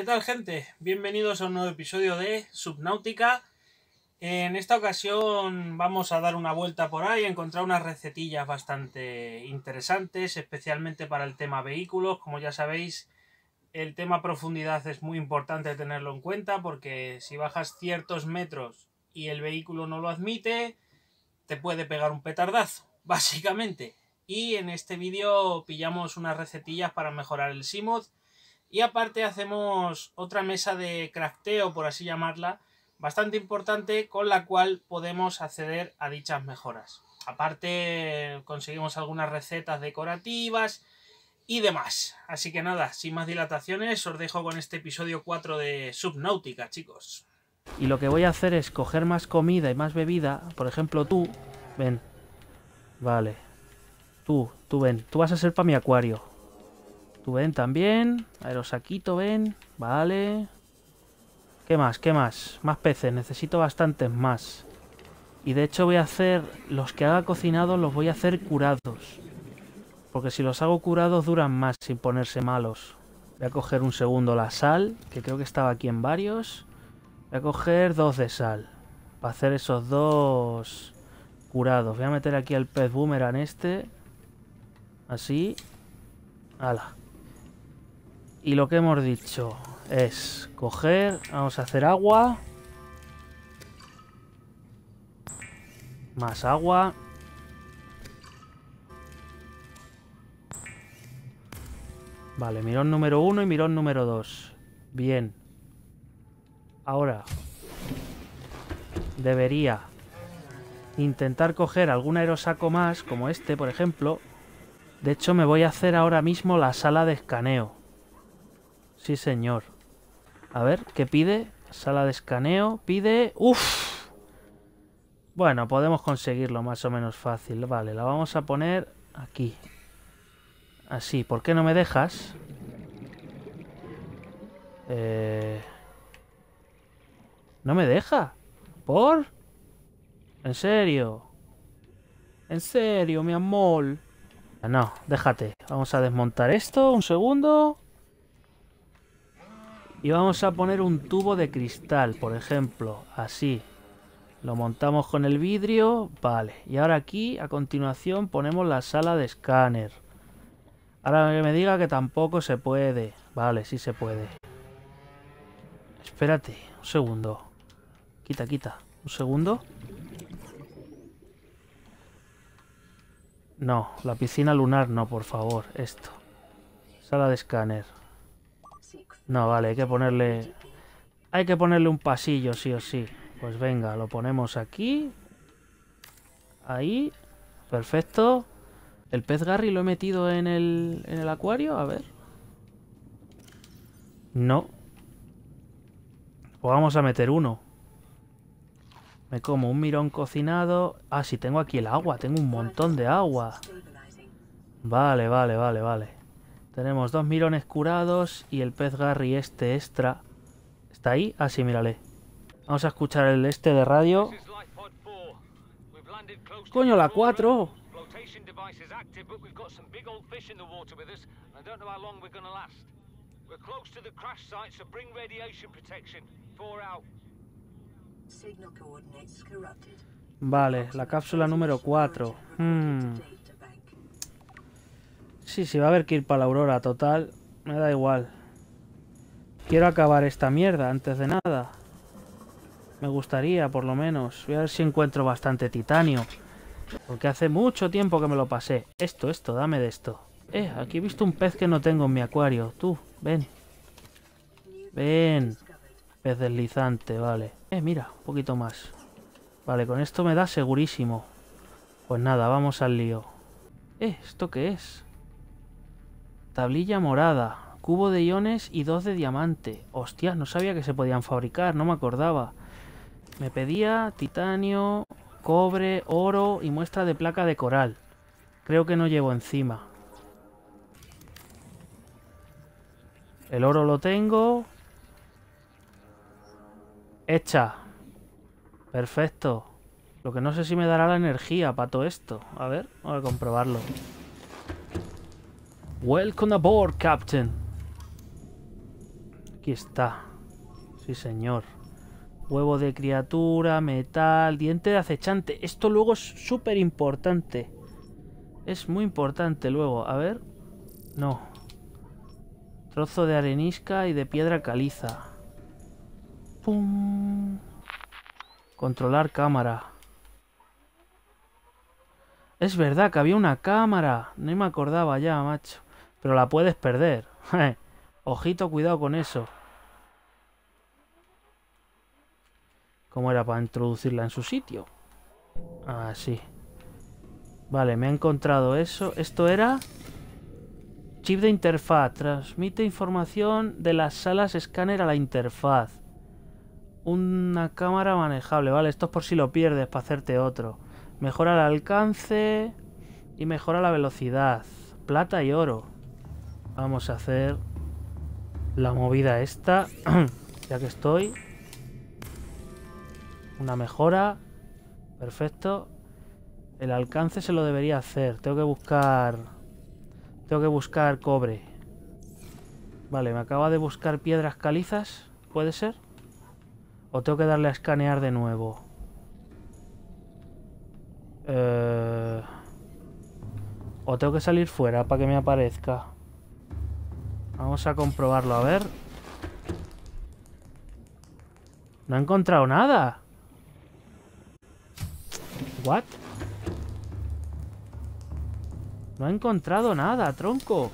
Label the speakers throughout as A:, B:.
A: ¿Qué tal gente? Bienvenidos a un nuevo episodio de Subnautica En esta ocasión vamos a dar una vuelta por ahí, encontrar unas recetillas bastante interesantes, especialmente para el tema vehículos. Como ya sabéis, el tema profundidad es muy importante tenerlo en cuenta porque si bajas ciertos metros y el vehículo no lo admite, te puede pegar un petardazo, básicamente. Y en este vídeo pillamos unas recetillas para mejorar el SIMOD y aparte hacemos otra mesa de crafteo, por así llamarla, bastante importante con la cual podemos acceder a dichas mejoras. Aparte conseguimos algunas recetas decorativas y demás. Así que nada, sin más dilataciones, os dejo con este episodio 4 de Subnautica, chicos. Y lo que voy a hacer es coger más comida y más bebida. Por ejemplo, tú, ven. Vale. Tú, tú ven. Tú vas a ser para mi acuario. Tú ven también. saquito, ven. Vale. ¿Qué más? ¿Qué más? Más peces. Necesito bastantes más. Y de hecho voy a hacer... Los que haga cocinados los voy a hacer curados. Porque si los hago curados duran más sin ponerse malos. Voy a coger un segundo la sal, que creo que estaba aquí en varios. Voy a coger dos de sal. Para hacer esos dos curados. Voy a meter aquí al pez boomerang este. Así. ¡Hala! Y lo que hemos dicho es coger, vamos a hacer agua. Más agua. Vale, mirón número uno y mirón número dos. Bien. Ahora. Debería intentar coger algún aerosaco más, como este, por ejemplo. De hecho, me voy a hacer ahora mismo la sala de escaneo. Sí, señor. A ver, ¿qué pide? Sala de escaneo, pide... ¡Uf! Bueno, podemos conseguirlo más o menos fácil. Vale, la vamos a poner aquí. Así, ¿por qué no me dejas? Eh... No me deja. ¿Por? ¿En serio? ¿En serio, mi amor? No, déjate. Vamos a desmontar esto un segundo. Y vamos a poner un tubo de cristal, por ejemplo, así. Lo montamos con el vidrio, vale. Y ahora aquí, a continuación, ponemos la sala de escáner. Ahora que me diga que tampoco se puede. Vale, sí se puede. Espérate, un segundo. Quita, quita. Un segundo. No, la piscina lunar no, por favor. Esto. Sala de escáner. No, vale, hay que ponerle... Hay que ponerle un pasillo, sí o sí. Pues venga, lo ponemos aquí. Ahí. Perfecto. ¿El pez Garry lo he metido en el, en el acuario? A ver. No. Pues vamos a meter uno. Me como un mirón cocinado. Ah, sí, tengo aquí el agua. Tengo un montón de agua. Vale, vale, vale, vale. Tenemos dos mirones curados y el pez Garry este extra. ¿Está ahí? Ah, sí, mírale. Vamos a escuchar el este de radio. ¡Coño, la 4! Vale, la cápsula número 4. Hmm. Sí, sí, va a haber que ir para la aurora, total. Me da igual. Quiero acabar esta mierda antes de nada. Me gustaría, por lo menos. Voy a ver si encuentro bastante titanio. Porque hace mucho tiempo que me lo pasé. Esto, esto, dame de esto. Eh, aquí he visto un pez que no tengo en mi acuario. Tú, ven. Ven. Pez deslizante, vale. Eh, mira, un poquito más. Vale, con esto me da segurísimo. Pues nada, vamos al lío. Eh, ¿esto qué es? Tablilla morada, cubo de iones y dos de diamante. Hostias, no sabía que se podían fabricar, no me acordaba. Me pedía titanio, cobre, oro y muestra de placa de coral. Creo que no llevo encima. El oro lo tengo. Hecha. Perfecto. Lo que no sé si me dará la energía para todo esto. A ver, vamos a comprobarlo. Welcome aboard, Captain. Aquí está. Sí, señor. Huevo de criatura, metal, diente de acechante. Esto luego es súper importante. Es muy importante luego. A ver. No. Trozo de arenisca y de piedra caliza. ¡Pum! Controlar cámara. Es verdad que había una cámara. No me acordaba ya, macho pero la puedes perder. Ojito, cuidado con eso. ¿Cómo era para introducirla en su sitio? Ah, sí Vale, me ha encontrado eso. Esto era... Chip de interfaz. Transmite información de las salas escáner a la interfaz. Una cámara manejable. Vale, esto es por si lo pierdes, para hacerte otro. Mejora el alcance y mejora la velocidad. Plata y oro. Vamos a hacer la movida esta, ya que estoy. Una mejora. Perfecto. El alcance se lo debería hacer. Tengo que buscar... Tengo que buscar cobre. Vale, me acaba de buscar piedras calizas. ¿Puede ser? ¿O tengo que darle a escanear de nuevo? Eh, ¿O tengo que salir fuera para que me aparezca? Vamos a comprobarlo, a ver. No he encontrado nada. ¿What? No he encontrado nada, tronco.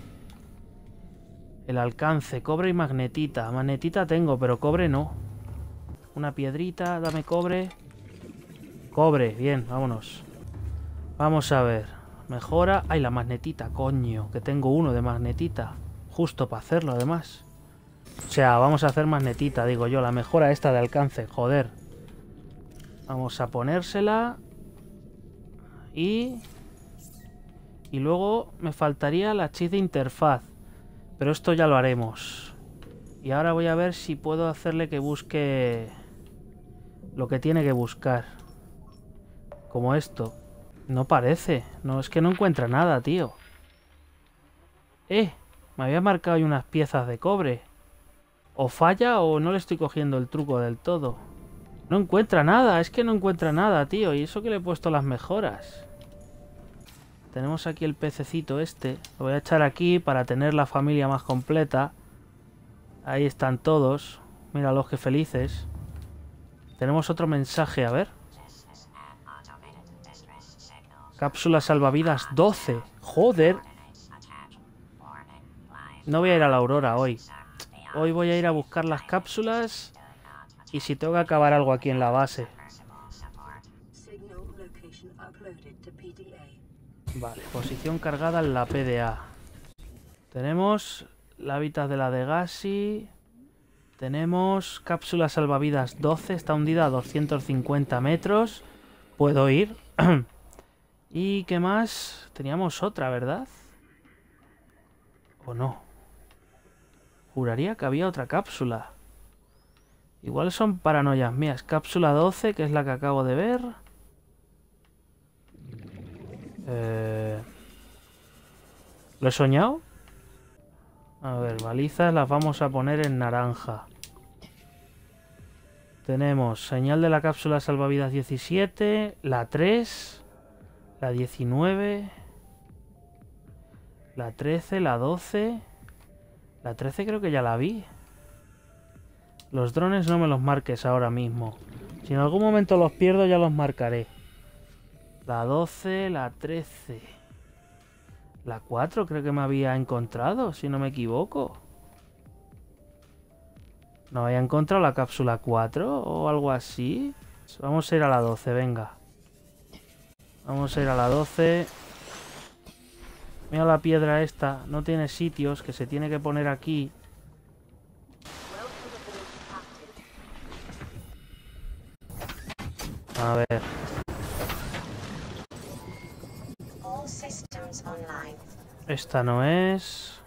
A: El alcance, cobre y magnetita. Magnetita tengo, pero cobre no. Una piedrita, dame cobre. Cobre, bien, vámonos. Vamos a ver. Mejora. ¡Ay, la magnetita, coño! Que tengo uno de magnetita. Justo para hacerlo, además. O sea, vamos a hacer magnetita, digo yo. La mejora esta de alcance, joder. Vamos a ponérsela. Y... Y luego me faltaría la chis de interfaz. Pero esto ya lo haremos. Y ahora voy a ver si puedo hacerle que busque... Lo que tiene que buscar. Como esto. No parece. No, es que no encuentra nada, tío. ¡Eh! Me había marcado ahí unas piezas de cobre. O falla o no le estoy cogiendo el truco del todo. No encuentra nada, es que no encuentra nada, tío. Y eso que le he puesto las mejoras. Tenemos aquí el pececito este. Lo voy a echar aquí para tener la familia más completa. Ahí están todos. Mira los que felices. Tenemos otro mensaje, a ver. Cápsula salvavidas 12. Joder, no voy a ir a la aurora hoy. Hoy voy a ir a buscar las cápsulas y si tengo que acabar algo aquí en la base. Vale, posición cargada en la PDA. Tenemos la hábitat de la de Tenemos cápsula salvavidas 12, está hundida a 250 metros. Puedo ir. ¿Y qué más? Teníamos otra, ¿verdad? ¿O no? Juraría que había otra cápsula. Igual son paranoias mías. Cápsula 12, que es la que acabo de ver. Eh, ¿Lo he soñado? A ver, balizas las vamos a poner en naranja. Tenemos señal de la cápsula salvavidas 17, la 3, la 19, la 13, la 12... La 13 creo que ya la vi. Los drones no me los marques ahora mismo. Si en algún momento los pierdo ya los marcaré. La 12, la 13. La 4 creo que me había encontrado, si no me equivoco. ¿No había encontrado la cápsula 4 o algo así? Vamos a ir a la 12, venga. Vamos a ir a la 12. Mira la piedra esta. No tiene sitios que se tiene que poner aquí. A ver. Esta no es.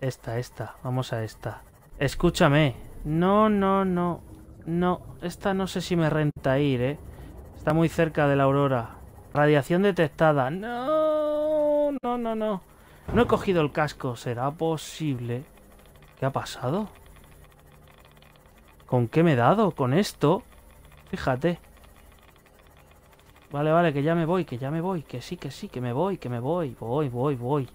A: Esta, esta. Vamos a esta. Escúchame. No, no, no. No. Esta no sé si me renta ir, ¿eh? Está muy cerca de la aurora. Radiación detectada. No, no, no, no. No he cogido el casco. ¿Será posible? ¿Qué ha pasado? ¿Con qué me he dado? ¿Con esto? Fíjate. Vale, vale, que ya me voy, que ya me voy. Que sí, que sí, que me voy, que me voy. Voy, voy, voy.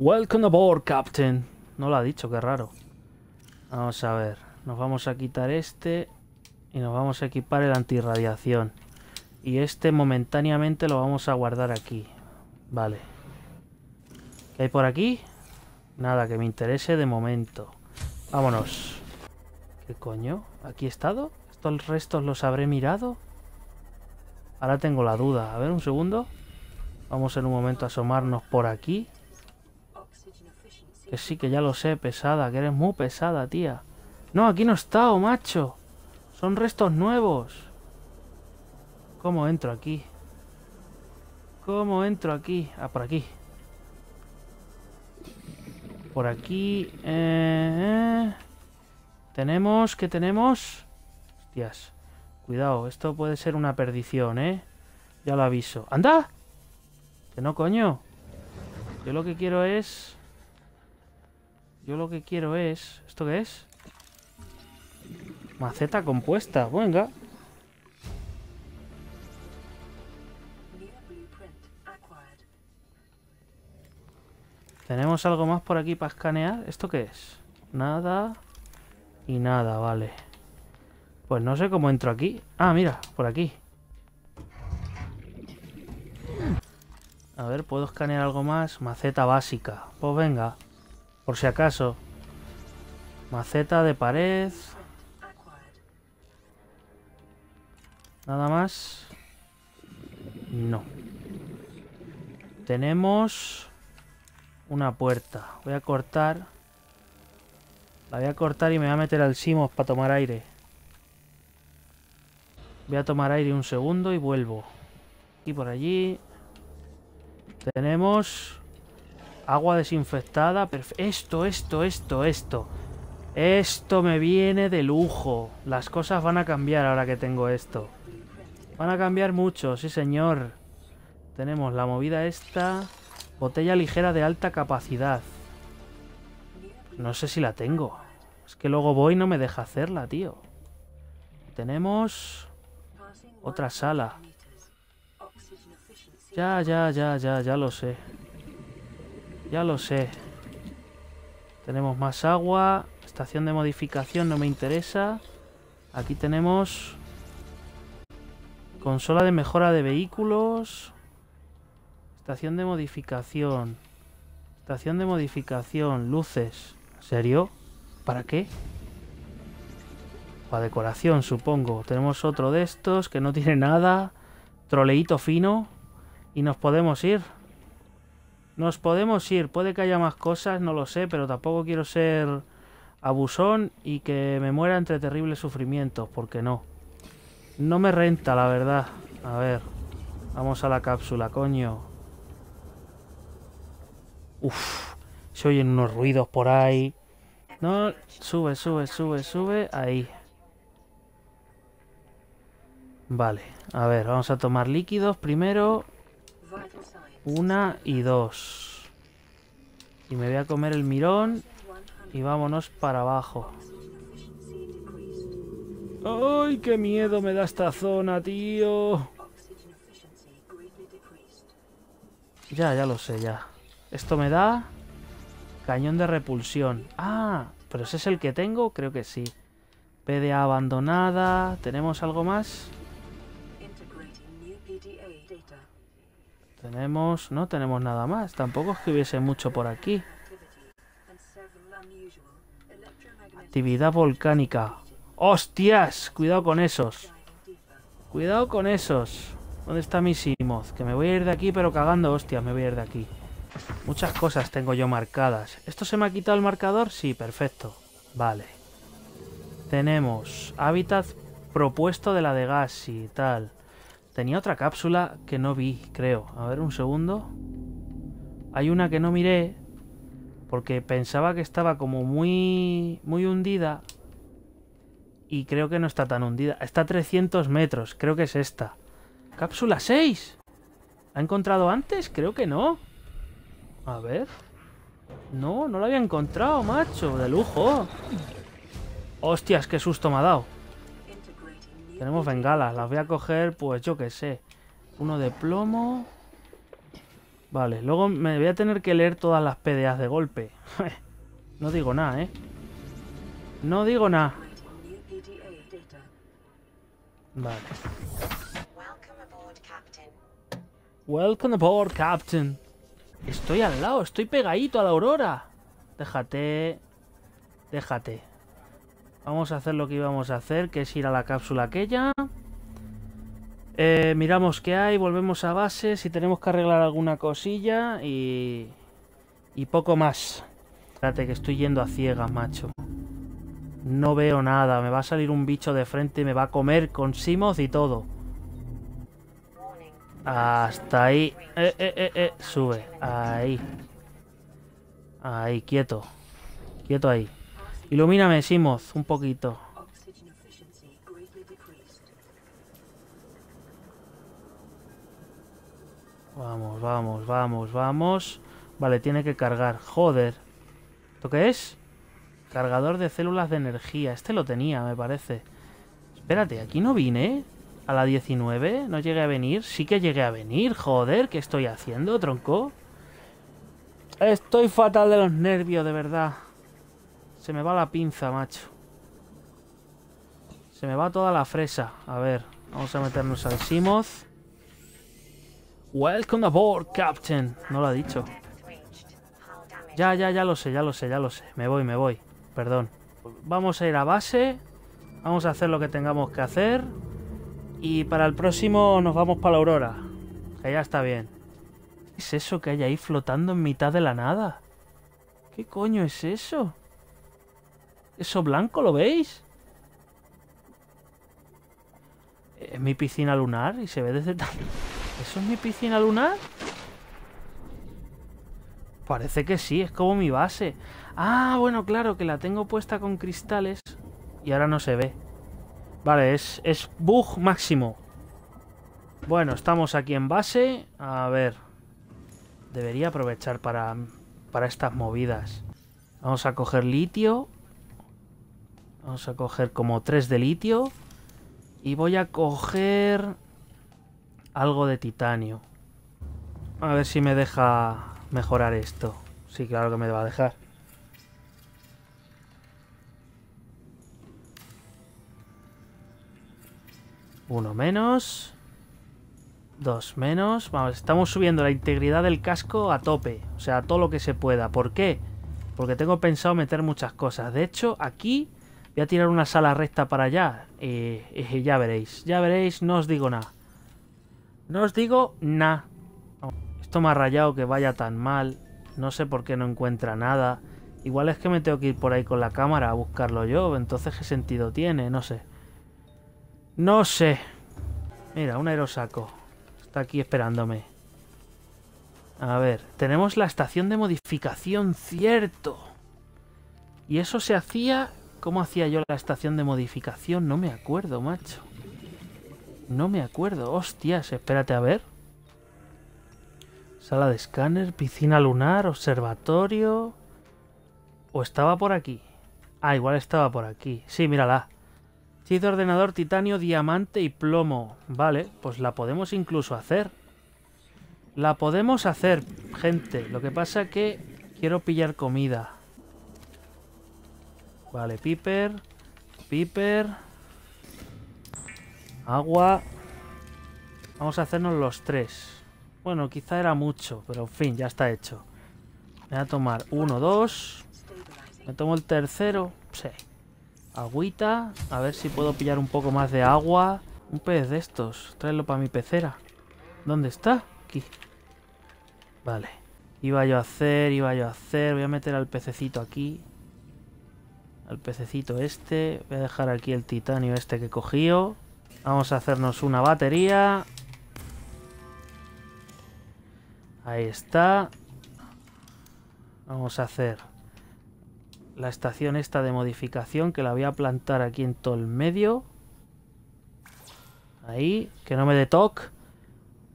A: Welcome aboard, Captain. No lo ha dicho, qué raro. Vamos a ver. Nos vamos a quitar este. Y nos vamos a equipar el antirradiación. Y este momentáneamente lo vamos a guardar aquí. Vale. ¿Qué hay por aquí? Nada que me interese de momento. Vámonos. ¿Qué coño? ¿Aquí he estado? ¿Estos restos los habré mirado? Ahora tengo la duda. A ver, un segundo. Vamos en un momento a asomarnos por aquí. Que sí, que ya lo sé, pesada. Que eres muy pesada, tía. No, aquí no he estado, macho. Son restos nuevos. ¿Cómo entro aquí? ¿Cómo entro aquí? Ah, por aquí. Por aquí... Eh, tenemos... ¿Qué tenemos? Hostias. Cuidado, esto puede ser una perdición, ¿eh? Ya lo aviso. ¡Anda! Que no, coño. Yo lo que quiero es... Yo lo que quiero es... ¿Esto qué es? Maceta compuesta. Venga. Tenemos algo más por aquí para escanear. ¿Esto qué es? Nada y nada, vale. Pues no sé cómo entro aquí. Ah, mira, por aquí. A ver, ¿puedo escanear algo más? Maceta básica. Pues venga, por si acaso. Maceta de pared. Nada más. No. Tenemos una puerta. Voy a cortar. La voy a cortar y me voy a meter al Simos para tomar aire. Voy a tomar aire un segundo y vuelvo. Y por allí tenemos agua desinfectada. Esto, esto, esto, esto. Esto me viene de lujo. Las cosas van a cambiar ahora que tengo esto. Van a cambiar mucho, sí señor. Tenemos la movida esta. Botella ligera de alta capacidad. No sé si la tengo. Es que luego voy y no me deja hacerla, tío. Tenemos... Otra sala. Ya, ya, ya, ya, ya lo sé. Ya lo sé. Tenemos más agua. Estación de modificación no me interesa. Aquí tenemos... Consola de mejora de vehículos. Estación de modificación. Estación de modificación. Luces. serio? ¿Para qué? Para decoración, supongo. Tenemos otro de estos que no tiene nada. Troleíto fino. Y nos podemos ir. Nos podemos ir. Puede que haya más cosas, no lo sé, pero tampoco quiero ser abusón y que me muera entre terribles sufrimientos, porque no. No me renta, la verdad. A ver, vamos a la cápsula, coño. Uf, se oyen unos ruidos por ahí. No, sube, sube, sube, sube. Ahí. Vale, a ver, vamos a tomar líquidos primero. Una y dos. Y me voy a comer el mirón. Y vámonos para abajo. ¡Ay, qué miedo me da esta zona, tío! Ya, ya lo sé, ya. Esto me da... Cañón de repulsión. Ah, pero ese es el que tengo, creo que sí. PDA abandonada. ¿Tenemos algo más? Tenemos... No tenemos nada más. Tampoco es que hubiese mucho por aquí. Actividad volcánica. ¡Hostias! Cuidado con esos. Cuidado con esos. ¿Dónde está mi Simoth? Que me voy a ir de aquí, pero cagando hostias me voy a ir de aquí. Muchas cosas tengo yo marcadas. ¿Esto se me ha quitado el marcador? Sí, perfecto. Vale. Tenemos hábitat propuesto de la de gas y tal. Tenía otra cápsula que no vi, creo. A ver, un segundo. Hay una que no miré porque pensaba que estaba como muy, muy hundida y creo que no está tan hundida. Está a 300 metros, creo que es esta. Cápsula 6. ¿Ha encontrado antes? Creo que no. A ver. No, no lo había encontrado, macho. De lujo. Hostias, qué susto me ha dado. Tenemos bengalas. Las voy a coger, pues yo qué sé. Uno de plomo. Vale, luego me voy a tener que leer todas las PDAs de golpe. no digo nada, ¿eh? No digo nada. Vale. Welcome aboard, Captain. Estoy al lado, estoy pegadito a la aurora. Déjate. Déjate. Vamos a hacer lo que íbamos a hacer, que es ir a la cápsula aquella. Eh, miramos qué hay, volvemos a base, si tenemos que arreglar alguna cosilla y... Y poco más. Espérate, que estoy yendo a ciegas, macho. No veo nada, me va a salir un bicho de frente y me va a comer con Simos y todo. Hasta ahí. Eh, eh, eh, eh, Sube. Ahí. Ahí, quieto. Quieto ahí. Ilumíname, Simoth, un poquito. Vamos, vamos, vamos, vamos. Vale, tiene que cargar. Joder. ¿Esto qué es? Cargador de células de energía. Este lo tenía, me parece. Espérate, aquí no vine, ¿eh? ¿A la 19? ¿No llegué a venir? Sí que llegué a venir, joder, ¿qué estoy haciendo, tronco? Estoy fatal de los nervios, de verdad. Se me va la pinza, macho. Se me va toda la fresa. A ver, vamos a meternos al Simoth. Welcome aboard, Captain. No lo ha dicho. Ya, ya, ya lo sé, ya lo sé, ya lo sé. Me voy, me voy. Perdón. Vamos a ir a base. Vamos a hacer lo que tengamos que hacer. Y para el próximo nos vamos para la aurora. Que ya está bien. ¿Qué es eso que hay ahí flotando en mitad de la nada? ¿Qué coño es eso? ¿Eso blanco lo veis? Es mi piscina lunar y se ve desde tan... ¿Eso es mi piscina lunar? Parece que sí, es como mi base. Ah, bueno, claro, que la tengo puesta con cristales y ahora no se ve. Vale, es, bug máximo. Bueno, estamos aquí en base. A ver. Debería aprovechar para, para estas movidas. Vamos a coger litio. Vamos a coger como 3 de litio. Y voy a coger algo de titanio. A ver si me deja mejorar esto. Sí, claro que me va a dejar. Uno menos. Dos menos. Vamos, estamos subiendo la integridad del casco a tope. O sea, todo lo que se pueda. ¿Por qué? Porque tengo pensado meter muchas cosas. De hecho, aquí voy a tirar una sala recta para allá. Y eh, eh, ya veréis. Ya veréis, no os digo nada. No os digo nada. Esto me ha rayado que vaya tan mal. No sé por qué no encuentra nada. Igual es que me tengo que ir por ahí con la cámara a buscarlo yo. Entonces, ¿qué sentido tiene? No sé. No sé. Mira, un aerosaco. Está aquí esperándome. A ver, tenemos la estación de modificación, cierto. Y eso se hacía... ¿Cómo hacía yo la estación de modificación? No me acuerdo, macho. No me acuerdo. Hostias, espérate a ver. Sala de escáner, piscina lunar, observatorio... ¿O estaba por aquí? Ah, igual estaba por aquí. Sí, mírala. Si, ordenador, titanio, diamante y plomo. Vale, pues la podemos incluso hacer. La podemos hacer, gente. Lo que pasa que quiero pillar comida. Vale, piper. Piper. Agua. Vamos a hacernos los tres. Bueno, quizá era mucho, pero en fin, ya está hecho. voy a tomar uno, dos. Me tomo el tercero. Sí, Agüita. A ver si puedo pillar un poco más de agua. Un pez de estos. Tráelo para mi pecera. ¿Dónde está? Aquí. Vale. Iba yo a hacer, iba yo a hacer. Voy a meter al pececito aquí. Al pececito este. Voy a dejar aquí el titanio este que cogido Vamos a hacernos una batería. Ahí está. Vamos a hacer la estación esta de modificación que la voy a plantar aquí en todo el medio. Ahí, que no me dé toc.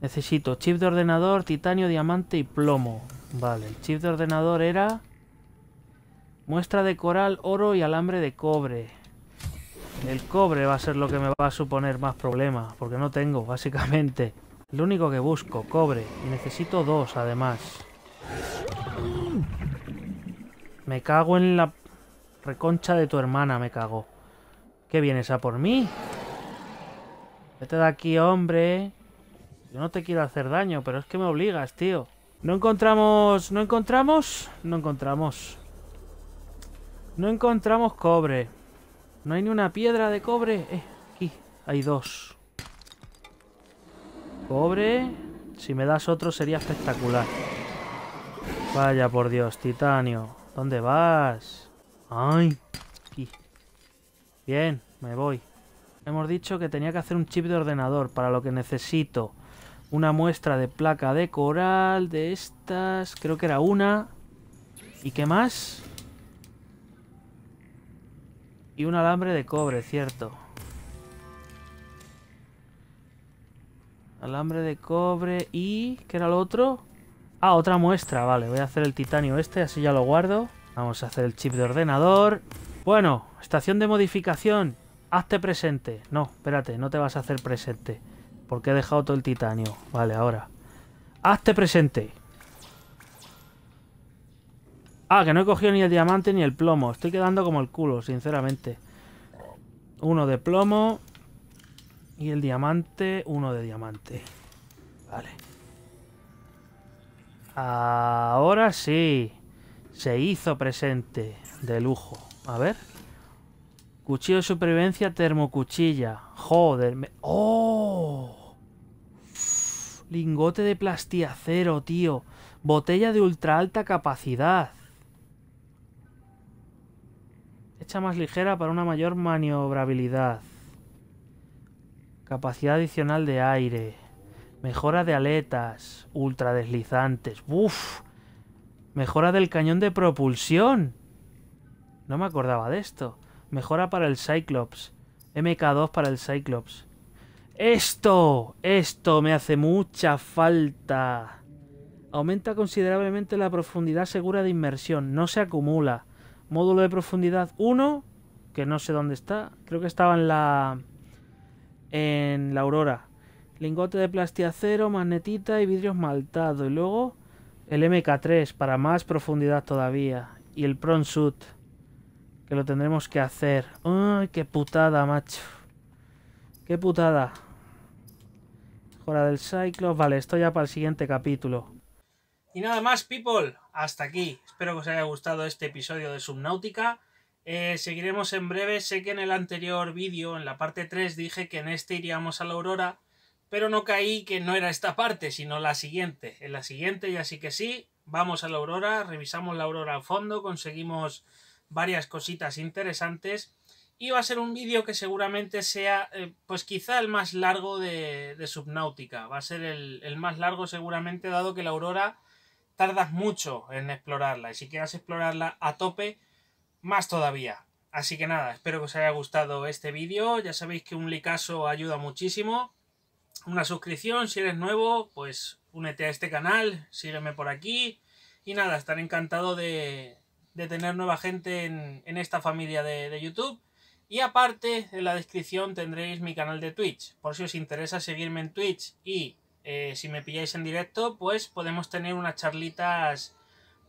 A: Necesito chip de ordenador, titanio, diamante y plomo. Vale, el chip de ordenador era... Muestra de coral, oro y alambre de cobre. El cobre va a ser lo que me va a suponer más problemas, porque no tengo, básicamente. Lo único que busco, cobre. Y necesito dos, además. Me cago en la reconcha de tu hermana, me cago. ¿Qué vienes a por mí? Vete de aquí, hombre. Yo no te quiero hacer daño, pero es que me obligas, tío. No encontramos... ¿No encontramos? No encontramos. No encontramos cobre. No hay ni una piedra de cobre. Eh, aquí. Hay dos. Cobre. Si me das otro sería espectacular. Vaya por Dios, titanio. ¿Dónde vas? Ay. Bien, me voy. Hemos dicho que tenía que hacer un chip de ordenador, para lo que necesito una muestra de placa de coral, de estas, creo que era una. ¿Y qué más? Y un alambre de cobre, cierto. Alambre de cobre y... ¿Qué era lo otro? Ah, otra muestra, vale. Voy a hacer el titanio este, así ya lo guardo. Vamos a hacer el chip de ordenador. Bueno, estación de modificación. Hazte presente. No, espérate, no te vas a hacer presente. Porque he dejado todo el titanio. Vale, ahora. Hazte presente. Ah, que no he cogido ni el diamante ni el plomo. Estoy quedando como el culo, sinceramente. Uno de plomo. Y el diamante, uno de diamante. Vale. Ahora sí. Se hizo presente. De lujo. A ver. Cuchillo de supervivencia, termocuchilla. Joder. ¡Oh! Lingote de plastiacero, tío. Botella de ultra alta capacidad. Hecha más ligera para una mayor maniobrabilidad. Capacidad adicional de aire. Mejora de aletas ultra deslizantes. ¡Uf! Mejora del cañón de propulsión. No me acordaba de esto. Mejora para el Cyclops. MK2 para el Cyclops. ¡Esto! Esto me hace mucha falta. Aumenta considerablemente la profundidad segura de inmersión. No se acumula. Módulo de profundidad 1, que no sé dónde está. Creo que estaba en la... En la Aurora lingote de plastiacero, magnetita y vidrio esmaltado. Y luego el MK3 para más profundidad todavía. Y el Pron Suit. Que lo tendremos que hacer. ¡Ay, qué putada, macho! ¡Qué putada! Hora del Cyclops. Vale, esto ya para el siguiente capítulo. Y nada más, people. Hasta aquí. Espero que os haya gustado este episodio de Subnautica. Eh, seguiremos en breve. Sé que en el anterior vídeo, en la parte 3, dije que en este iríamos a la Aurora pero no caí que no era esta parte, sino la siguiente. En la siguiente y así que sí, vamos a la aurora, revisamos la aurora a fondo, conseguimos varias cositas interesantes y va a ser un vídeo que seguramente sea, eh, pues quizá el más largo de, de Subnáutica. Va a ser el, el, más largo seguramente dado que la aurora tardas mucho en explorarla y si quieres explorarla a tope, más todavía. Así que nada, espero que os haya gustado este vídeo. Ya sabéis que un licaso ayuda muchísimo una suscripción. Si eres nuevo, pues únete a este canal, sígueme por aquí. Y nada, estaré encantado de, tener nueva gente en, esta familia de, YouTube. Y aparte, en la descripción tendréis mi canal de Twitch. Por si os interesa seguirme en Twitch y eh, si me pilláis en directo, pues podemos tener unas charlitas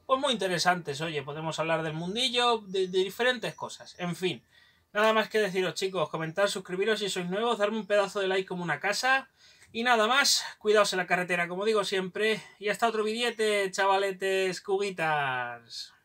A: pues muy interesantes. Oye, podemos hablar del mundillo, de diferentes cosas. En fin. Nada más que deciros, chicos, comentar, suscribiros si sois nuevos, darme un pedazo de like como una casa. Y nada más, cuidaos en la carretera, como digo siempre. Y hasta otro billete, chavaletes, cubitas.